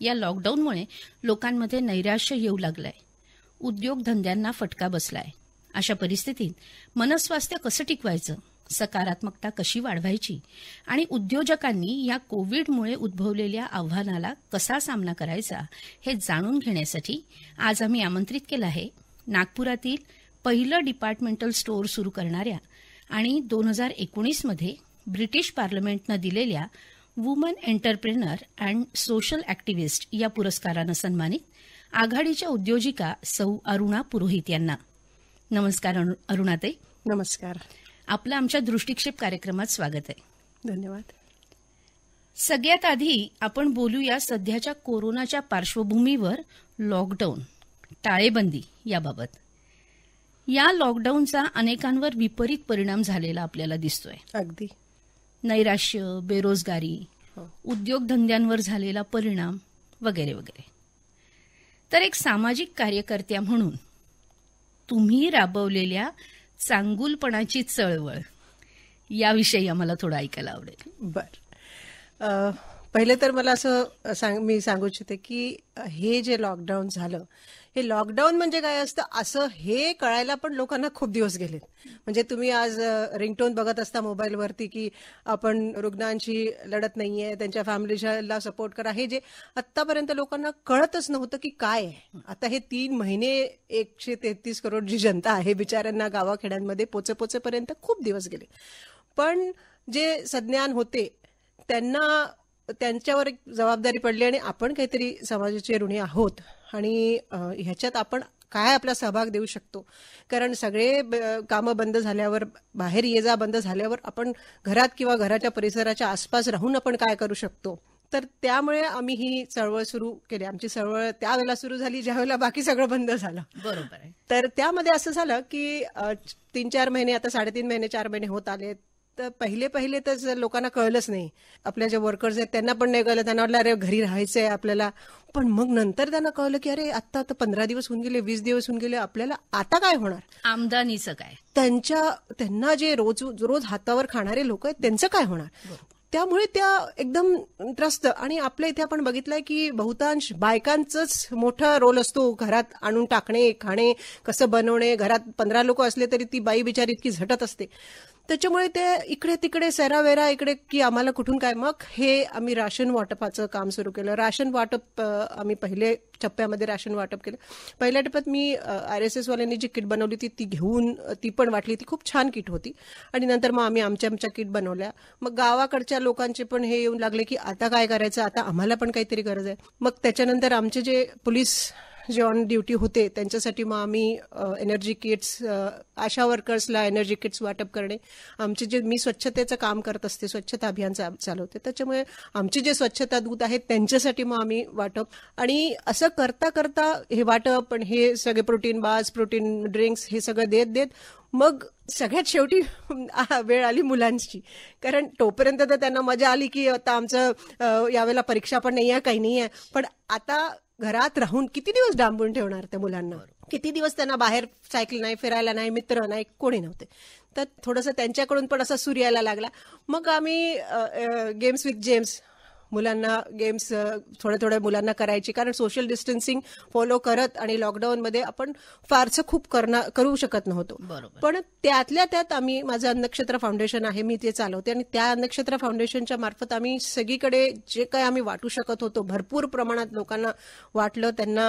या लॉकडाऊनमुळे लोकांमध्ये नैराश्य येऊ लागलंय उद्योगधंद्यांना फटका बसलाय अशा परिस्थितीत मनस्वास्थ्य कसं टिकवायचं सकारात्मकता कशी वाढवायची आणि उद्योजकांनी या कोविडमुळे उद्भवलेल्या आव्हानाला कसा सामना करायचा हे जाणून घेण्यासाठी आज आम्ही आमंत्रित केलं आहे नागपुरातील पहिलं डिपार्टमेंटल स्टोअर सुरू करणाऱ्या आणि दोन हजार एकोणीसमध्ये ब्रिटिश पार्लमेंटनं दिलेल्या woman entrepreneur and social activist या पुरस्कारानं सन्मानित आघाडीच्या उद्योजिका सौ अरुणा पुरोहित यांना नमस्कार अरुणाताई नमस्कार आपलं आमच्या दृष्टिक्षेप कार्यक्रमात स्वागत आहे धन्यवाद सगळ्यात आधी आपण बोलूया सध्याच्या कोरोनाच्या पार्श्वभूमीवर लॉकडाऊन टाळेबंदी याबाबत या लॉकडाऊनचा अनेकांवर विपरीत परिणाम झालेला आपल्याला दिसतोय अगदी नैराश्य बेरोजगारी हो. उद्योगधंद्यांवर झालेला परिणाम वगैरे वगैरे तर एक सामाजिक कार्यकर्त्या म्हणून तुम्ही राबवलेल्या चांगुलपणाची चळवळ याविषयी आम्हाला थोडं ऐकायला आवडेल बरं पहिले तर मला असं सांग मी सांगू इच्छिते की हे जे लॉकडाऊन झालं हे लॉकडाऊन म्हणजे काय असतं असं हे कळायला पण लोकांना खूप दिवस गेलेत म्हणजे तुम्ही आज रिंगटोन बघत असता मोबाईलवरती की आपण रुग्णांशी लढत नाहीये त्यांच्या फॅमिलीला सपोर्ट करा हे जे आत्तापर्यंत लोकांना कळतच नव्हतं की काय आहे आता हे तीन महिने एकशे तेहतीस करोड जी जनता आहे बिचाऱ्यांना गावाखेड्यांमध्ये पोचे पोचेपर्यंत खूप दिवस गेले पण जे सज्ञान होते त्यांना त्यांच्यावर जबाबदारी पडली आणि आपण काहीतरी समाजाचे ऋणी आहोत आणि ह्याच्यात आपण काय आपला सहभाग देऊ शकतो कारण सगळे कामं बंद झाल्यावर बाहेर ये जा बंद झाल्यावर आपण घरात किंवा घराच्या परिसराच्या आसपास राहून आपण काय करू शकतो तर त्यामुळे आम्ही ही चळवळ सुरू केली आमची चळवळ त्यावेळेला सुरू झाली ज्यावेळेला बाकी सगळं बंद झालं बरोबर तर त्यामध्ये असं झालं की तीन चार महिने आता साडेतीन महिने चार महिने होत आले तर पहिले पहिले तर लोकांना कळलंच नाही आपल्या जे वर्कर्स आहेत त्यांना पण नाही कळलं त्यांना वाटलं अरे घरी राहायचं आहे आपल्याला पण मग नंतर त्यांना कळलं की अरे आता तर पंधरा दिवस होऊन गेले वीस दिवस होऊन गेले आपल्याला आता काय होणार आमदानीचं काय त्यांच्या त्यांना जे रोज रोज हातावर खाणारे लोक आहेत त्यांचं काय होणार त्यामुळे त्या एकदम त्रस्त आणि आपल्या इथे आपण बघितलंय की बहुतांश बायकांचाच मोठा रोल असतो घरात आणून टाकणे खाणे कसं बनवणे घरात पंधरा लोक असले तरी ती बाई बिचारी इतकी झटत असते त्याच्यामुळे ते इकडे तिकडे सेरावेरा इकडे की आम्हाला कुठून काय मग हे आम्ही राशन वाटपाचं काम सुरू केलं राशन वाटप आम्ही पहिले टप्प्यामध्ये राशन वाटप केलं पहिल्या टप्प्यात मी आर एस एसवाल्यांनी जी किट बनवली ती ती घेऊन ती पण वाटली ती खूप छान किट होती आणि नंतर मग आम्ही आमच्या आमच्या किट बनवल्या मग गावाकडच्या लोकांचे पण हे येऊन लागले की आता काय करायचं आता आम्हाला पण काहीतरी गरज आहे मग त्याच्यानंतर आमचे जे पोलीस जे ऑन ड्युटी होते त्यांच्यासाठी मग आम्ही एनर्जी किट्स आशा वर्कर्सला एनर्जी किट्स वाटप करणे आमचे जे मी स्वच्छतेचं काम करत असते स्वच्छता अभियान चालवते त्याच्यामुळे आमचे जे स्वच्छता दूत आहेत त्यांच्यासाठी मग आम्ही वाटप आणि असं करता करता हे वाटप पण हे सगळे प्रोटीन बाज प्रोटीन ड्रिंक्स हे सगळं देत देत मग सगळ्यात शेवटी वेळ आली मुलांची कारण तोपर्यंत तर त्यांना मजा आली की आता आमचं यावेळेला परीक्षा पण नाही आहे काही नाही आहे पण आता घरात राहून किती दिवस डांबून ठेवणार त्या मुलांना किती दिवस त्यांना बाहेर सायकल नाही फिरायला नाही मित्र नाही कोणी नव्हते तर थोडंसं त्यांच्याकडून पण असा सूर्यायला लागला मग आम्ही गेम्स विथ जेम्स मुलांना गेम्स थोड्या थोड्या मुलांना करायची कारण सोशल डिस्टन्सिंग फॉलो करत आणि लॉकडाऊनमध्ये आपण फारसं खूप करू शकत नव्हतो पण त्यातल्या त्यात आम्ही माझं अन्नक्षेत्र फाउंडेशन आहे मी ते चालवते आणि त्या अन्नक्षेत्र फाउंडेशनच्या मार्फत आम्ही सगळीकडे जे काय आम्ही वाटू शकत होतो भरपूर प्रमाणात लोकांना वाटलं त्यांना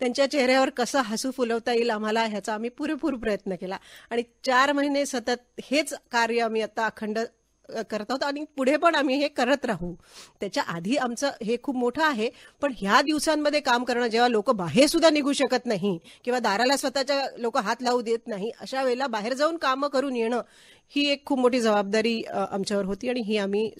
त्यांच्या चेहऱ्यावर कसं हसू फुलवता येईल आम्हाला ह्याचा आम्ही पुरेपूर प्रयत्न केला आणि चार महिने सतत हेच कार्य आम्ही आता अखंड करत आहोत आणि पुढे पण आम्ही हे करत राहू त्याच्या आधी आमचं हे खूप मोठं आहे पण ह्या दिवसांमध्ये काम करणं जेव्हा लोक बाहेर सुद्धा निघू शकत नाही किंवा दाराला स्वतःच्या लोक हात लावू देत नाही अशा वेळेला बाहेर जाऊन कामं करून येणं ही एक खूप मोठी जबाबदारी आमच्यावर होती आणि ही आम्ही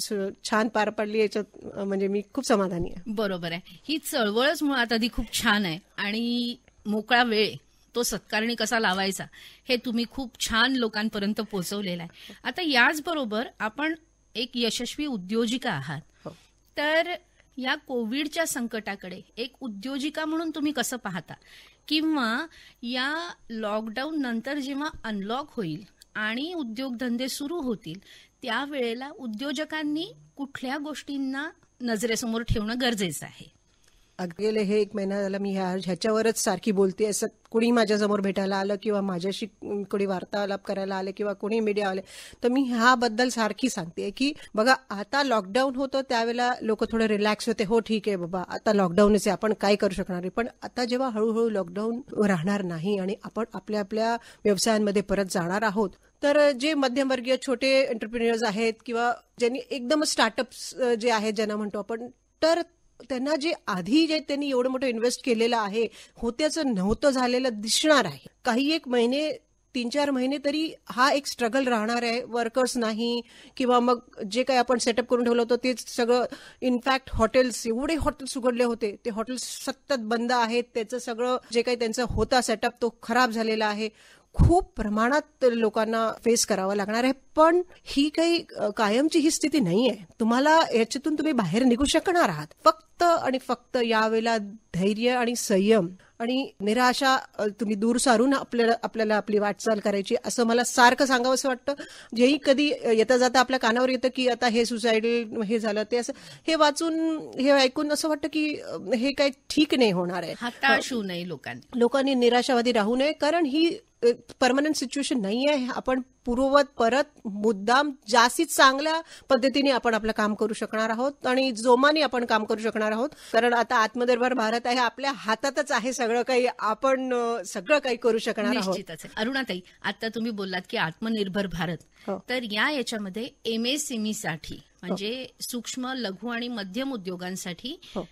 छान पार पाडली याच्यात म्हणजे मी खूप समाधानी आहे बरोबर आहे ही चळवळच मुळात आधी खूप छान आहे आणि मोकळा वेळ तो सत्कारणी कसा लावायचा हे तुम्ही खूप छान लोकांपर्यंत पोहोचवलेला आहे आता याचबरोबर आपण एक यशस्वी उद्योजिका आहात हो. तर या कोविडच्या संकटाकडे एक उद्योजिका म्हणून तुम्ही कसं पाहता किंवा या लॉकडाऊन नंतर जेव्हा अनलॉक होईल आणि उद्योगधंदे सुरू होतील त्यावेळेला उद्योजकांनी कुठल्या गोष्टींना नजरेसमोर ठेवणं गरजेचं आहे गेले हे एक महिना झाला मी ह्या ह्याच्यावरच सारखी बोलते असं कुणी माझ्यासमोर भेटायला आलं किंवा माझ्याशी कुणी वार्तालाप करायला आले किंवा कुणी मीडिया आले तर मी ह्याबद्दल सारखी सांगते की बघा आता लॉकडाऊन होतं त्यावेळेला लोक थोडं रिलॅक्स होते हो ठीक आहे बाबा आता लॉकडाऊनच आहे आपण काय करू शकणार आहे पण आता जेव्हा हळूहळू लॉकडाऊन राहणार नाही आणि आपण आपल्या आपल्या व्यवसायांमध्ये परत जाणार आहोत तर जे मध्यमवर्गीय छोटे एंटरप्रिन्युअर्स आहेत किंवा ज्यांनी एकदम स्टार्टअप्स जे आहेत ज्यांना म्हणतो आपण तर त्यांना जे आधी जे त्यांनी एवढं मोठं इन्व्हेस्ट केलेलं आहे होत्याचं नव्हतं झालेलं दिसणार आहे काही एक महिने तीन चार महिने तरी हा एक स्ट्रगल राहणार आहे वर्कर्स नाही किंवा मग जे काही आपण सेटअप करून ठेवलं होतं तेच सगळं इनफॅक्ट हॉटेल्स एवढे हॉटेल्स उघडले होते ते हॉटेल्स सतत बंद आहेत त्याचं सगळं जे काही त्यांचा होता सेटअप तो खराब झालेला आहे खूप प्रमाणात लोकांना फेस करावं लागणार आहे पण ही काही कायमची ही स्थिती नाही आहे तुम्हाला याच्यातून तुम्ही बाहेर निघू शकणार आहात फक्त फक्त आणि फक्त यावेळेला धैर्य आणि संयम आणि निराशा तुम्ही दूर सारून आपल्याला आपल्याला आपली वाटचाल करायची असं मला सारखं सांगावं असं वाटतं जेही कधी येता जाता आपल्या कानावर येतं की आता हे सुसाईड हे झालं ते असं हे वाचून हे ऐकून असं वाटतं की हे काही ठीक नाही होणार आहे लोकांनी लोकांनी निराशावादी राहू नये कारण ही परमनंट सिच्युएशन नाही आहे आपण पूर्ववत परत मुद्दाम जास्तीत चांगल्या पद्धतीने आपण आपलं काम करू शकणार आहोत आणि जोमाने आपण काम करू शकणार आहोत कारण आता आत्मनिर्भर भारत आहे आपल्या हातातच आहे सगळं काही आपण सगळं काही करू शकणार आहोत अरुणाताई आता तुम्ही बोललात की आत्मनिर्भर भारत हो. तर या याच्यामध्ये एमएसएमई e साठी हो. म्हणजे सूक्ष्म लघु आणि मध्यम उद्योगांसाठी हो.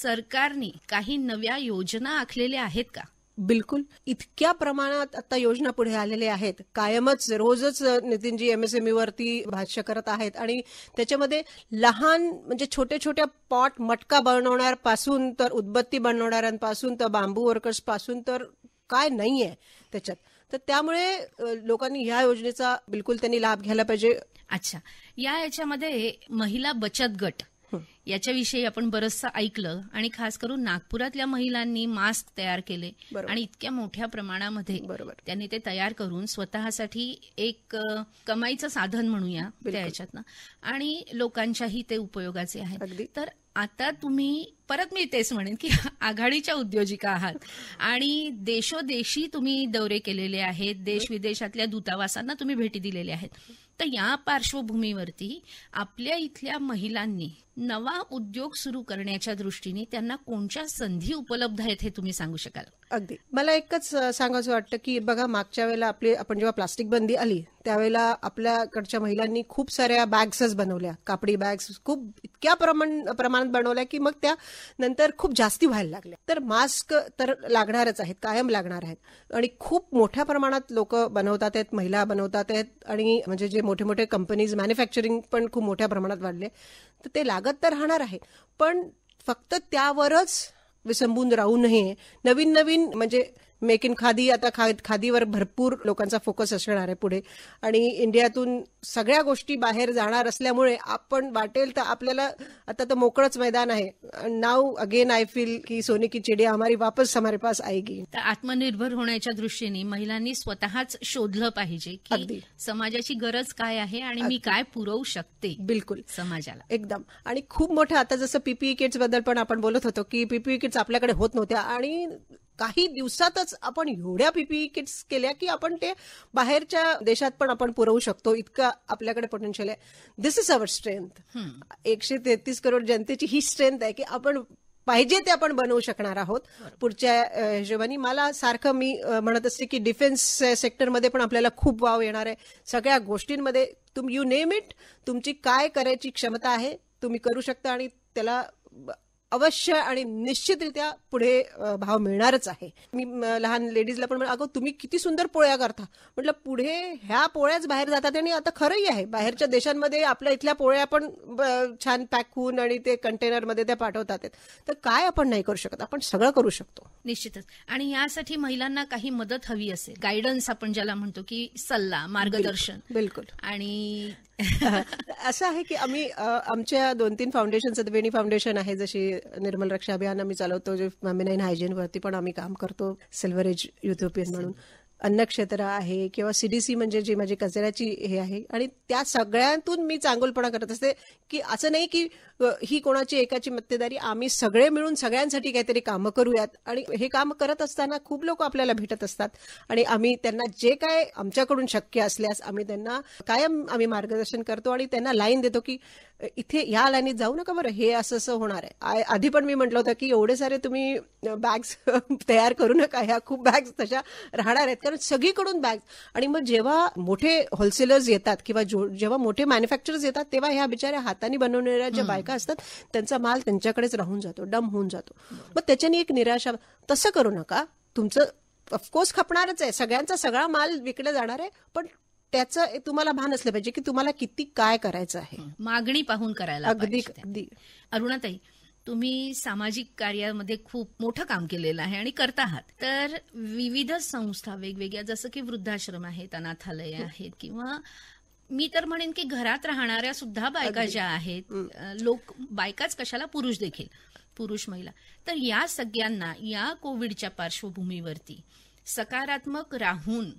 सरकारने काही नव्या योजना आखलेल्या आहेत का बिलकुल इतक्या प्रमाणात आता योजना पुढे आलेल्या आहेत कायमच रोजच नितीनजी एमएसएमई e वरती भाष्य करत आहेत आणि त्याच्यामध्ये लहान म्हणजे छोट्या छोट्या पॉट मटका बनवणाऱ्यापासून तर उदबत्ती बनवणाऱ्यांपासून तर बांबू वर्कर्स पासून तर काय नाहीये त्याच्यात तर त्यामुळे लोकांनी ह्या योजनेचा बिलकुल त्यांनी लाभ घ्यायला पाहिजे अच्छा या याच्यामध्ये महिला बचत गट याच्याविषयी आपण बरंचसं ऐकलं आणि खास करून नागपुरातल्या महिलांनी मास्क तयार केले आणि इतक्या मोठ्या प्रमाणामध्ये त्यांनी ते तयार करून स्वतःसाठी एक कमाईचं साधन म्हणूया त्या याच्यातनं आणि लोकांच्याही ते उपयोगाचे आहेत तर आता तुम्ही परत मी तेच म्हणेन की आघाडीच्या उद्योजिका आहात आणि देशोदेशी तुम्ही दौरे केलेले आहेत देश विदेशातल्या दूतावासांना तुम्ही भेटी दिलेल्या आहेत तर या पार्श्वभूमीवरती आपल्या इथल्या महिलांनी नवा उद्योग सुरू करण्याच्या दृष्टीने त्यांना कोणत्या संधी उपलब्ध आहेत हे तुम्ही सांगू शकाल अगदी मला एकच सांगायचं वाटतं की बघा मागच्या वेळेला आपली आपण जेव्हा प्लास्टिक बंदी आली त्यावेळेला आपल्याकडच्या महिलांनी खूप साऱ्या बॅग्सच बनवल्या कापडी बॅग्स खूप इतक्या प्रमाण प्रमाणात बनवल्या की मग त्या नंतर खूप जास्ती व्हायला लागल्या तर मास्क तर लागणारच आहेत कायम लागणार आहेत आणि खूप मोठ्या प्रमाणात लोक बनवतात आहेत महिला बनवतात आहेत आणि म्हणजे जे मोठे मोठे कंपनीज मॅन्युफॅक्चरिंग पण खूप मोठ्या प्रमाणात वाढले तर ते लागत तर राहणार आहे पण फक्त त्यावरच विसंबून राहू नये नवीन नवीन म्हणजे मेक इन खादी आता खादीवर भरपूर लोकांचा फोकस असणार आहे पुढे आणि इंडियातून सगळ्या गोष्टी बाहेर जाणार असल्यामुळे आपण वाटेल तर आपल्याला आता तर मोकळंच मैदान आहे नाव अगेन आय फील की सोनी की चिडिया हमारी वापस हमारे पास आएगी आत्मनिर्भर होण्याच्या दृष्टीने महिलांनी स्वतःच शोधलं पाहिजे की समाजाची गरज काय आहे आणि मी काय पुरवू शकते बिलकुल समाजाला एकदम आणि खूप मोठं आता जसं पीपीई किट्स e बद्दल पण आपण बोलत होतो की पीपीई किट्स e आपल्याकडे होत नव्हत्या आणि काही दिवसातच आपण एवढ्या पीपीई किट्स केल्या की आपण ते बाहेरच्या देशात पण आपण पुरवू शकतो इतकं आपल्याकडे पोटेन्शियल आहे दिस इज अवर स्ट्रेंथ एकशे तेहतीस करोड जनतेची ही स्ट्रेंथ आहे की आपण पाहिजे ते आपण बनवू शकणार आहोत पुढच्या हिशोबाने मला सारखं मी म्हणत असते की डिफेन्स सेक्टरमध्ये पण आपल्याला खूप वाव येणार आहे सगळ्या गोष्टींमध्ये तुम यू नेम इट तुमची काय करायची क्षमता आहे तुम्ही करू शकता आणि त्याला अवश्य आणि निश्चितरित्या पुढे भाव मिळणारच आहे मी लहान लेडीजला पण अगं तुम्ही किती सुंदर पोळ्या करता म्हटलं पुढे ह्या पोळ्याच बाहेर जातात आणि आता खरंही आहे बाहेरच्या देशांमध्ये आपल्या इथल्या पोळ्या पण छान पॅक होऊन आणि ते कंटेनरमध्ये त्या पाठवतात तर काय आपण नाही करू शकत आपण सगळं करू शकतो निश्चितच आणि यासाठी महिलांना काही मदत हवी असेल गायडन्स आपण ज्याला म्हणतो की सल्ला मार्गदर्शन बिलकुल आणि असं आहे की आम्ही आमच्या दोन तीन फाउंडेशन सदवेणी फाउंडेशन आहे जशी निर्मल रक्षा अभियान आम्ही चालवतो जे हायजीन वरती पण आम्ही काम करतो सिल्वरेज युथोपियन म्हणून अन्नक्षेत्र आहे किंवा सीडीसी म्हणजे जी माझी कचऱ्याची हे आहे आणि त्या सगळ्यांतून मी चांगोलपणा करत असते की असं नाही की ही कोणाची एकाची मक्तेदारी आम्ही सगळे मिळून सगळ्यांसाठी काहीतरी कामं करूयात आणि हे काम करत असताना खूप लोक आपल्याला भेटत असतात आणि आम्ही त्यांना जे काय आमच्याकडून शक्य असल्यास आम्ही त्यांना कायम आम्ही मार्गदर्शन करतो आणि त्यांना लाईन देतो की इथे या लाईनीत जाऊ नका बरं हे असं असं होणार आहे आधी पण मी म्हटलं होतं की एवढे सारे तुम्ही बॅग्स तयार करू नका ह्या खूप बॅग्स तशा राहणार आहेत कारण सगळीकडून बॅग्स आणि मग जेव्हा मोठे होलसेलर्स येतात किंवा जेव्हा मोठे मॅन्युफॅक्चरर्स येतात तेव्हा ह्या बिचाऱ्या हाताने बनवणाऱ्या ज्या बायका असतात त्यांचा माल त्यांच्याकडेच राहून जातो डम होऊन जातो मग त्याच्याने एक निराशा तसं करू नका तुमचं ऑफकोर्स खपणारच आहे सगळ्यांचा सगळा माल विकला जाणार आहे पण त्याचं तुम्हाला भान असलं पाहिजे की तुम्हाला किती काय करायचं आहे मागणी पाहून करायला अगदी अगदी अरुणाताई तुम्ही सामाजिक कार्यामध्ये खूप मोठं काम केलेलं आहे आणि करता आहात तर विविध संस्था वेगवेगळ्या जसं की वृद्धाश्रम आहेत अनाथालय आहेत किंवा मी तर म्हणेन की घरात राहणाऱ्या सुद्धा बायका ज्या आहेत लोक बायकाच कशाला पुरुष देखील पुरुष महिला तर या सगळ्यांना या कोविडच्या पार्श्वभूमीवरती सकारात्मक राहून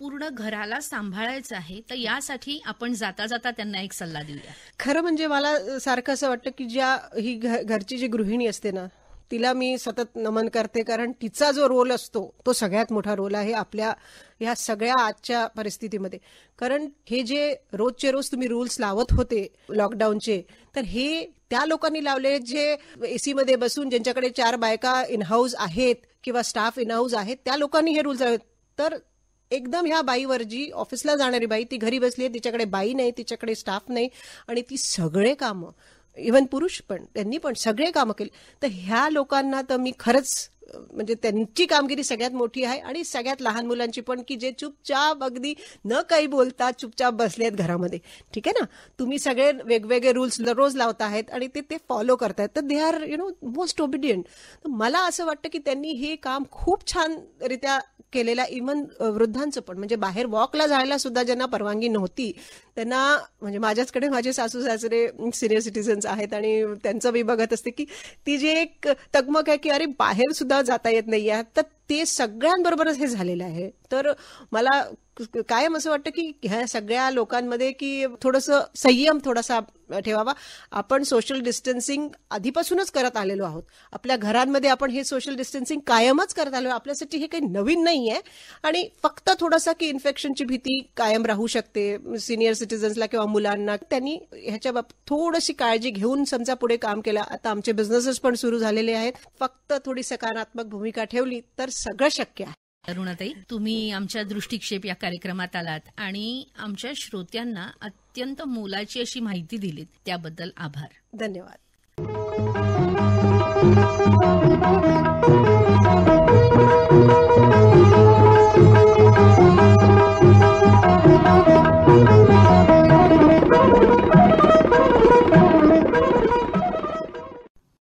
पूर्ण घराला सांभाळायचं आहे तर यासाठी आपण जाता जाता त्यांना एक सल्ला देऊया खरं म्हणजे मला सारखं असं वाटतं की ज्या ही घरची जी गृहिणी असते ना तिला मी सतत नमन करते कारण तिचा जो रोल असतो तो सगळ्यात मोठा रोल आहे आपल्या ह्या सगळ्या आजच्या परिस्थितीमध्ये कारण हे जे रोजचे रोज तुम्ही रूल्स लावत होते लॉकडाऊनचे तर हे त्या लोकांनी लावले जे एसीमध्ये बसून ज्यांच्याकडे चार बायका इनहाऊस आहेत किंवा स्टाफ इनहाऊस आहेत त्या लोकांनी हे रूल्स लावले तर एकदम ह्या बाईवर जी ऑफिसला जाणारी बाई ती घरी बसली आहे तिच्याकडे बाई नाही तिच्याकडे स्टाफ नाही आणि ती सगळे कामं इवन पुरुष पण त्यांनी पण सगळे कामं केली तर ह्या लोकांना तर मी खरंच म्हणजे त्यांची कामगिरी सगळ्यात मोठी आहे आणि सगळ्यात लहान मुलांची पण की जे चुपचाप अगदी न काही बोलता चुपचाप बसले आहेत घरामध्ये ठीक आहे ना तुम्ही सगळे वेगवेगळे रूल्स रोज लावत आहेत आणि ते ते फॉलो करतायत तर they are you know most obedient मला असं वाटतं की त्यांनी हे काम खूप छान रित्या केलेला इव्हन वृद्धांचं पण म्हणजे बाहेर वॉकला जायला सुद्धा ज्यांना परवानगी नव्हती त्यांना म्हणजे माझ्याचकडे माझे सासू सासरे सिनियर सिटीजन्स आहेत आणि त्यांचं मी बघत असते की ती जी एक तकमक आहे की अरे बाहेर सुद्धा जाता येत नाही आहे तर ते सगळ्यांबरोबरच हे झालेलं आहे तर मला कायम असं वाटतं की ह्या सगळ्या लोकांमध्ये की थोडस संयम थोडासा ठेवावा आपण सोशल डिस्टन्सिंग आधीपासूनच करत आलेलो आहोत आपल्या घरांमध्ये आपण हे सोशल डिस्टन्सिंग कायमच करत आलो आपल्यासाठी हे काही नवीन नाही आहे आणि फक्त थोडासा की इन्फेक्शनची भीती कायम राहू शकते सिनियर सिटीजन्सला किंवा मुलांना त्यांनी ह्याच्या बाबत थोडीशी काळजी घेऊन समजा पुढे काम केलं आता आमचे बिझनेसेस पण सुरू झालेले आहेत फक्त थोडी सकारात्मक भूमिका ठेवली तर सगळं शक्य आहे अरुणाताई तुम्ही आमच्या दृष्टिक्षेप या कार्यक्रमात आलात आणि आमच्या श्रोत्यांना अत्यंत मोलाची अशी माहिती दिलीत त्याबद्दल आभार धन्यवाद